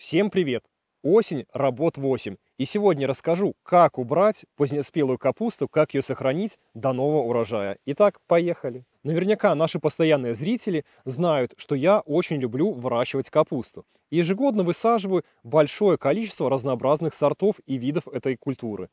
Всем привет! Осень, работ 8. И сегодня расскажу, как убрать позднеспелую капусту, как ее сохранить до нового урожая. Итак, поехали! Наверняка наши постоянные зрители знают, что я очень люблю выращивать капусту. И ежегодно высаживаю большое количество разнообразных сортов и видов этой культуры.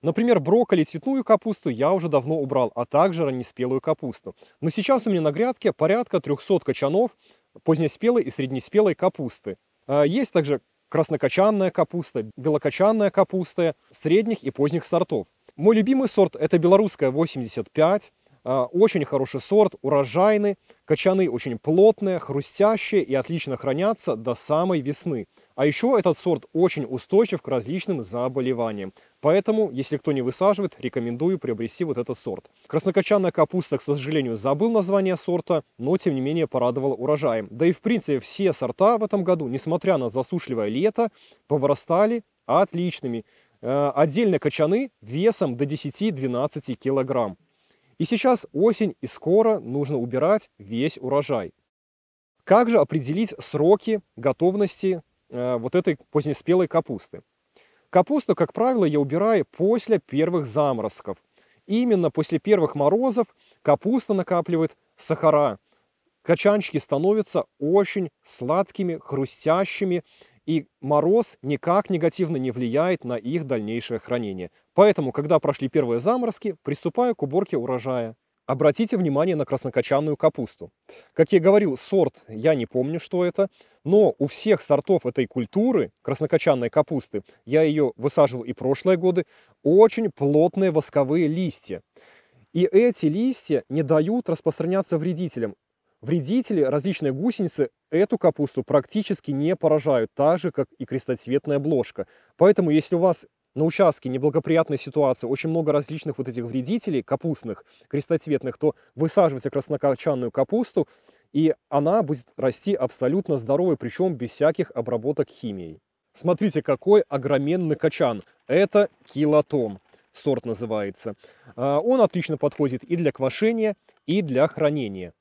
Например, брокколи, цветную капусту я уже давно убрал, а также раннеспелую капусту. Но сейчас у меня на грядке порядка 300 кочанов позднеспелой и среднеспелой капусты. Э, есть также краснокочанная капуста, белокочанная капуста средних и поздних сортов. Мой любимый сорт – это белорусская 85. Э, очень хороший сорт, урожайный, качаны очень плотные, хрустящие и отлично хранятся до самой весны. А еще этот сорт очень устойчив к различным заболеваниям. Поэтому, если кто не высаживает, рекомендую приобрести вот этот сорт. Краснокочанная капуста, к сожалению, забыл название сорта, но тем не менее порадовал урожаем. Да и в принципе все сорта в этом году, несмотря на засушливое лето, повырастали отличными. Э, Отдельные кочаны весом до 10-12 килограмм. И сейчас осень, и скоро нужно убирать весь урожай. Как же определить сроки готовности э, вот этой позднеспелой капусты? Капусту, как правило, я убираю после первых заморозков. Именно после первых морозов капуста накапливает сахара. Качанчики становятся очень сладкими, хрустящими, и мороз никак негативно не влияет на их дальнейшее хранение. Поэтому, когда прошли первые заморозки, приступаю к уборке урожая. Обратите внимание на краснокочанную капусту. Как я говорил, сорт я не помню, что это. Но у всех сортов этой культуры, краснокочанной капусты, я ее высаживал и прошлые годы, очень плотные восковые листья. И эти листья не дают распространяться вредителям. Вредители, различные гусеницы, эту капусту практически не поражают, так же, как и крестоцветная бложка. Поэтому, если у вас на участке неблагоприятная ситуация, очень много различных вот этих вредителей капустных, крестоцветных, то высаживайте краснокочанную капусту, и она будет расти абсолютно здоровой, причем без всяких обработок химией. Смотрите, какой огроменный качан. Это килотон сорт называется. А, он отлично подходит и для квашения, и для хранения.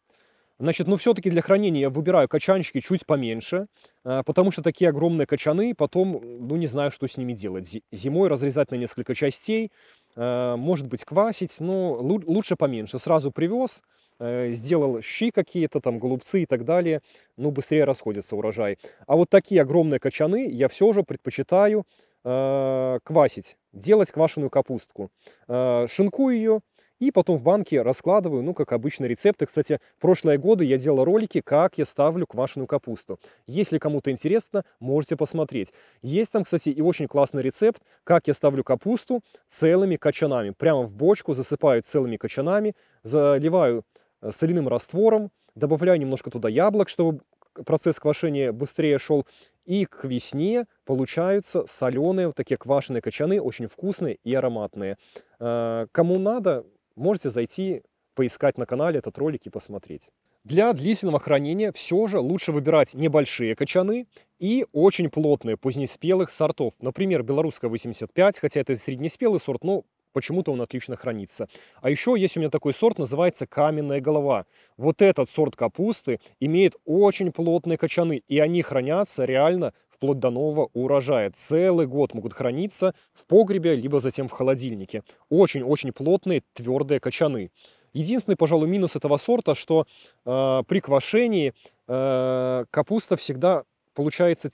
Значит, ну все-таки для хранения я выбираю качанчики чуть поменьше, а, потому что такие огромные качаны, потом, ну не знаю, что с ними делать. Зимой разрезать на несколько частей, а, может быть квасить, но лучше поменьше. Сразу привез, Э, сделал щи какие-то, там голубцы и так далее, ну, быстрее расходится урожай. А вот такие огромные кочаны я все же предпочитаю э, квасить, делать квашеную капустку. Э, шинкую ее и потом в банке раскладываю, ну, как обычно, рецепты. Кстати, прошлые годы я делал ролики, как я ставлю квашеную капусту. Если кому-то интересно, можете посмотреть. Есть там, кстати, и очень классный рецепт, как я ставлю капусту целыми кочанами, Прямо в бочку засыпаю целыми кочанами, заливаю Э, соляным раствором, добавляю немножко туда яблок, чтобы процесс квашения быстрее шел. И к весне получаются соленые, вот такие квашеные кочаны, очень вкусные и ароматные. Э, кому надо, можете зайти поискать на канале этот ролик и посмотреть. Для длительного хранения все же лучше выбирать небольшие кочаны и очень плотные позднеспелых сортов. Например, белорусская 85, хотя это среднеспелый сорт, но Почему-то он отлично хранится. А еще есть у меня такой сорт, называется каменная голова. Вот этот сорт капусты имеет очень плотные кочаны, и они хранятся реально вплоть до нового урожая. Целый год могут храниться в погребе, либо затем в холодильнике. Очень-очень плотные, твердые кочаны. Единственный, пожалуй, минус этого сорта, что э, при квашении э, капуста всегда получается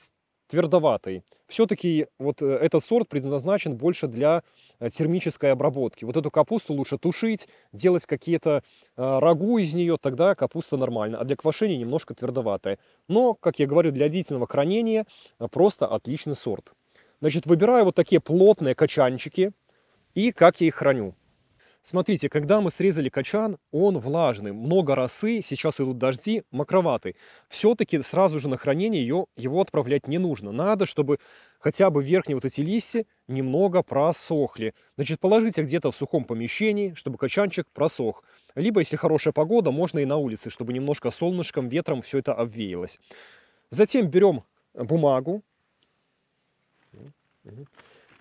твердоватый. Все-таки вот э, этот сорт предназначен больше для э, термической обработки. Вот эту капусту лучше тушить, делать какие-то э, рагу из нее, тогда капуста нормально. А для квашения немножко твердоватая. Но, как я говорю, для длительного хранения просто отличный сорт. Значит, выбираю вот такие плотные качанчики и как я их храню. Смотрите, когда мы срезали качан, он влажный, много росы, сейчас идут дожди, мокроватый. Все-таки сразу же на хранение ее, его отправлять не нужно. Надо, чтобы хотя бы верхние вот эти листья немного просохли. Значит, положите где-то в сухом помещении, чтобы качанчик просох. Либо, если хорошая погода, можно и на улице, чтобы немножко солнышком, ветром все это обвеялось. Затем берем бумагу.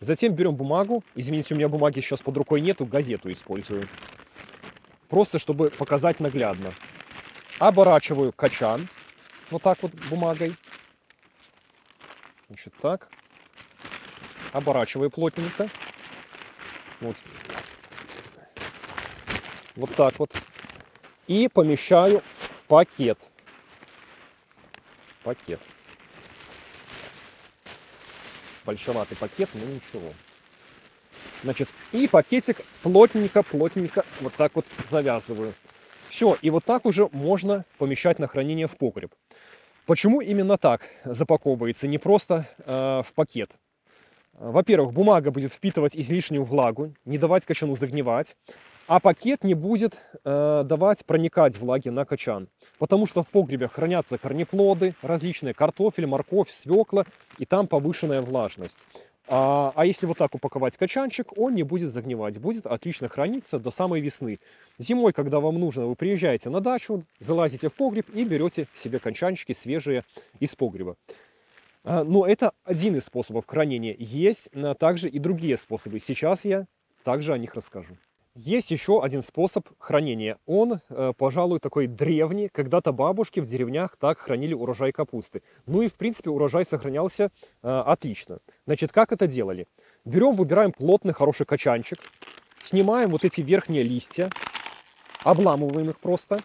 Затем берем бумагу. Извините, у меня бумаги сейчас под рукой нету, газету использую. Просто, чтобы показать наглядно. Оборачиваю качан. Вот так вот бумагой. Значит, так. Оборачиваю плотненько. Вот. Вот так вот. И помещаю в пакет. Пакет. Большеватый пакет, но ну, ничего. Значит, и пакетик плотненько-плотненько вот так вот завязываю. Все, и вот так уже можно помещать на хранение в погреб. Почему именно так запаковывается, не просто э, в пакет? Во-первых, бумага будет впитывать излишнюю влагу, не давать кочану загнивать а пакет не будет э, давать проникать влаги на качан, потому что в погребе хранятся корнеплоды, различные картофель, морковь, свекла, и там повышенная влажность. А, а если вот так упаковать качанчик, он не будет загнивать, будет отлично храниться до самой весны. Зимой, когда вам нужно, вы приезжаете на дачу, залазите в погреб и берете себе качанчики свежие из погреба. А, но это один из способов хранения. Есть а, также и другие способы. Сейчас я также о них расскажу. Есть еще один способ хранения. Он, э, пожалуй, такой древний. Когда-то бабушки в деревнях так хранили урожай капусты. Ну и, в принципе, урожай сохранялся э, отлично. Значит, как это делали? Берем, выбираем плотный, хороший качанчик, снимаем вот эти верхние листья, обламываем их просто.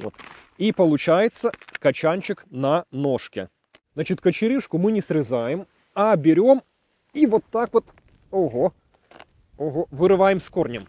Вот. И получается качанчик на ножке. Значит, кочеришку мы не срезаем, а берем и вот так вот, ого, Ого, вырываем с корнем.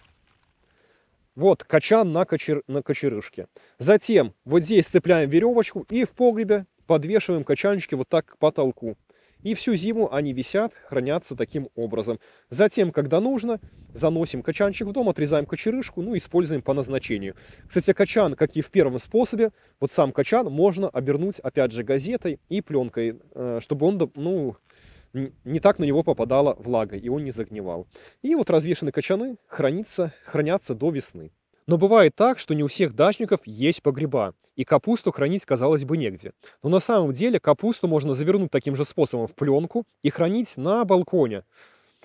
Вот качан на, кочер, на кочерышке. Затем вот здесь цепляем веревочку и в погребе подвешиваем качанчики вот так к потолку. И всю зиму они висят, хранятся таким образом. Затем, когда нужно, заносим качанчик в дом, отрезаем кочерышку, ну, используем по назначению. Кстати, качан, как и в первом способе, вот сам качан можно обернуть, опять же, газетой и пленкой, э, чтобы он, ну, не так на него попадала влага, и он не загнивал. И вот развешенные кочаны хранится, хранятся до весны. Но бывает так, что не у всех дачников есть погреба, и капусту хранить, казалось бы, негде. Но на самом деле капусту можно завернуть таким же способом в пленку и хранить на балконе.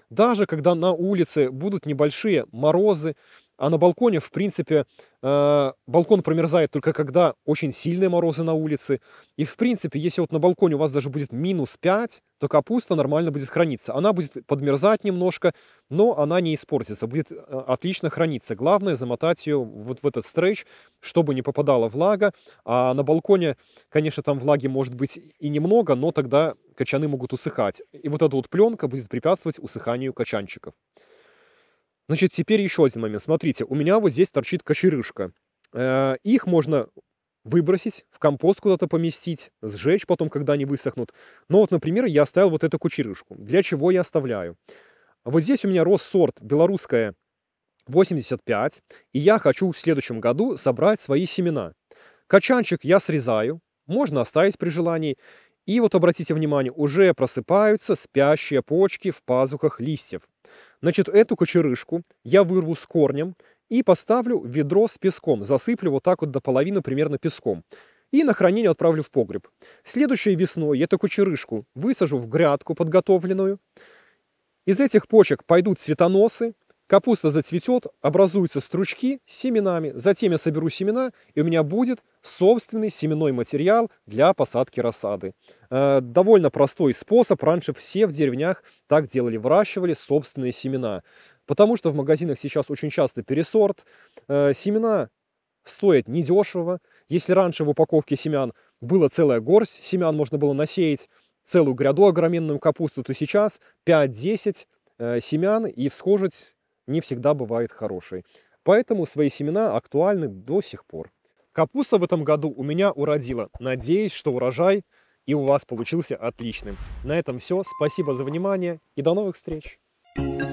Даже когда на улице будут небольшие морозы, а на балконе, в принципе, э, балкон промерзает только когда очень сильные морозы на улице. И, в принципе, если вот на балконе у вас даже будет минус 5, то капуста нормально будет храниться. Она будет подмерзать немножко, но она не испортится, будет э, отлично храниться. Главное замотать ее вот в этот стрейч, чтобы не попадала влага. А на балконе, конечно, там влаги может быть и немного, но тогда кочаны могут усыхать. И вот эта вот пленка будет препятствовать усыханию кочанчиков. Значит, теперь еще один момент. Смотрите, у меня вот здесь торчит кочерыжка. Э, их можно выбросить, в компост куда-то поместить, сжечь потом, когда они высохнут. Но вот, например, я оставил вот эту кочерыжку. Для чего я оставляю? Вот здесь у меня рос сорт белорусская 85, и я хочу в следующем году собрать свои семена. Качанчик я срезаю, можно оставить при желании. И вот обратите внимание, уже просыпаются спящие почки в пазухах листьев. Значит, эту кочерышку я вырву с корнем и поставлю ведро с песком, засыплю вот так вот до половины примерно песком. И на хранение отправлю в погреб. Следующей весной эту кочерышку высажу в грядку подготовленную. Из этих почек пойдут цветоносы, Капуста зацветет, образуются стручки с семенами, затем я соберу семена, и у меня будет собственный семенной материал для посадки рассады. Э, довольно простой способ, раньше все в деревнях так делали, выращивали собственные семена, потому что в магазинах сейчас очень часто пересорт, э, семена стоят недешево, если раньше в упаковке семян было целая горсть, семян можно было насеять целую гряду огроменную капусту, то сейчас 5-10 э, семян и всхожить не всегда бывает хорошей. Поэтому свои семена актуальны до сих пор. Капуста в этом году у меня уродила. Надеюсь, что урожай и у вас получился отличным. На этом все. Спасибо за внимание и до новых встреч. Thank you